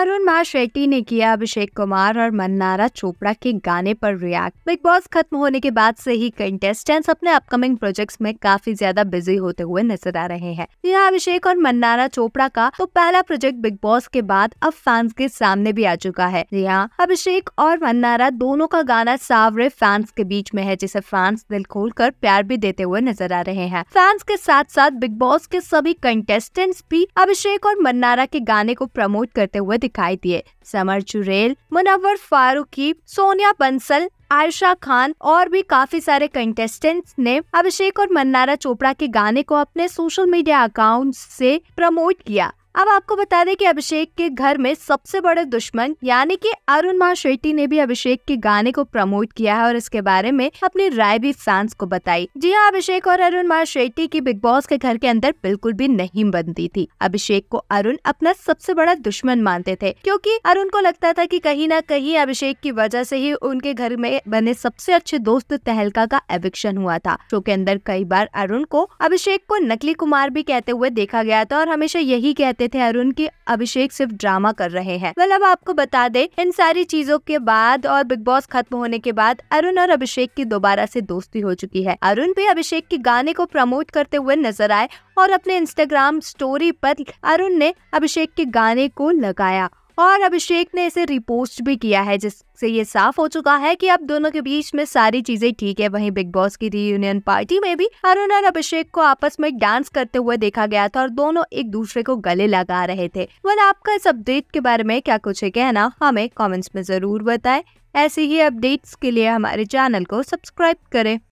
अरुण माश रेड्डी ने किया अभिषेक कुमार और मन्नारा चोपड़ा के गाने पर रिएक्ट बिग बॉस खत्म होने के बाद से ही कंटेस्टेंट्स अपने अपकमिंग प्रोजेक्ट्स में काफी ज्यादा बिजी होते हुए नजर आ रहे हैं यहाँ अभिषेक और मन्नारा चोपड़ा का तो पहला प्रोजेक्ट बिग बॉस के बाद अब फैंस के सामने भी आ चुका है यहाँ अभिषेक और मन्नारा दोनों का गाना सावरे फैंस के बीच में है जिसे फैंस दिल खोल कर प्यार भी देते हुए नजर आ रहे हैं फैंस के साथ साथ बिग बॉस के सभी कंटेस्टेंट्स भी अभिषेक और मन्नारा के गाने को प्रमोट करते हुए दिखाई दिए समर चुरेल मुनवर फारूकी सोनिया बंसल आयशा खान और भी काफी सारे कंटेस्टेंट्स ने अभिषेक और मन्नारा चोपड़ा के गाने को अपने सोशल मीडिया अकाउंट से प्रमोट किया अब आपको बता दें कि अभिषेक के घर में सबसे बड़े दुश्मन यानी कि अरुण मा शेट्टी ने भी अभिषेक के गाने को प्रमोट किया है और इसके बारे में अपनी राय भी फैंस को बताई जी हाँ अभिषेक और अरुण मा शेट्टी की बिग बॉस के घर के अंदर बिल्कुल भी नहीं बनती थी अभिषेक को अरुण अपना सबसे बड़ा दुश्मन मानते थे क्योंकि अरुण को लगता था की कहीं ना कहीं अभिषेक की वजह से ही उनके घर में बने सबसे अच्छे दोस्त तहलका का एविक्शन हुआ था शो के अंदर कई बार अरुण को अभिषेक को नकली कुमार भी कहते हुए देखा गया था और हमेशा यही कहते कहते थे अरुण की अभिषेक सिर्फ ड्रामा कर रहे हैं मतलब अब आपको बता दे इन सारी चीजों के बाद और बिग बॉस खत्म होने के बाद अरुण और अभिषेक की दोबारा से दोस्ती हो चुकी है अरुण भी अभिषेक के गाने को प्रमोट करते हुए नजर आए और अपने इंस्टाग्राम स्टोरी पर अरुण ने अभिषेक के गाने को लगाया और अभिषेक ने इसे रिपोस्ट भी किया है जिससे ये साफ हो चुका है कि अब दोनों के बीच में सारी चीजें ठीक है वहीं बिग बॉस की रीयूनियन पार्टी में भी अरुण और अभिषेक को आपस में डांस करते हुए देखा गया था और दोनों एक दूसरे को गले लगा रहे थे वन आपका इस अपडेट के बारे में क्या कुछ है कहना हमें कॉमेंट्स में जरूर बताए ऐसे ही अपडेट्स के लिए हमारे चैनल को सब्सक्राइब करें